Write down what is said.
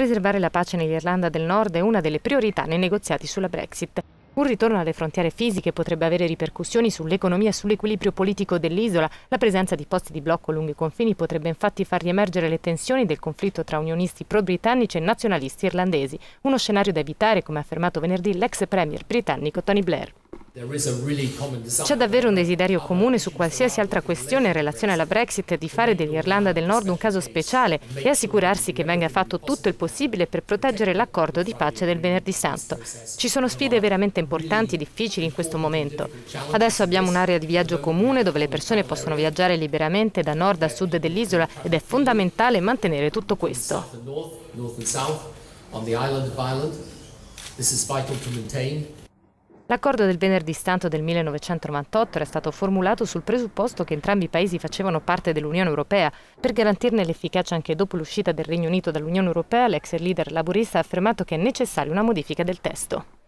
Preservare la pace nell'Irlanda del Nord è una delle priorità nei negoziati sulla Brexit. Un ritorno alle frontiere fisiche potrebbe avere ripercussioni sull'economia e sull'equilibrio politico dell'isola. La presenza di posti di blocco lungo i confini potrebbe infatti far riemergere le tensioni del conflitto tra unionisti pro-britannici e nazionalisti irlandesi, uno scenario da evitare, come ha affermato venerdì l'ex premier britannico Tony Blair. C'è davvero un desiderio comune su qualsiasi altra questione in relazione alla Brexit di fare dell'Irlanda del Nord un caso speciale e assicurarsi che venga fatto tutto il possibile per proteggere l'accordo di pace del venerdì santo. Ci sono sfide veramente importanti e difficili in questo momento. Adesso abbiamo un'area di viaggio comune dove le persone possono viaggiare liberamente da nord a sud dell'isola ed è fondamentale mantenere tutto questo. L'accordo del venerdì santo del 1998 era stato formulato sul presupposto che entrambi i paesi facevano parte dell'Unione Europea. Per garantirne l'efficacia anche dopo l'uscita del Regno Unito dall'Unione Europea, l'ex leader laburista ha affermato che è necessaria una modifica del testo.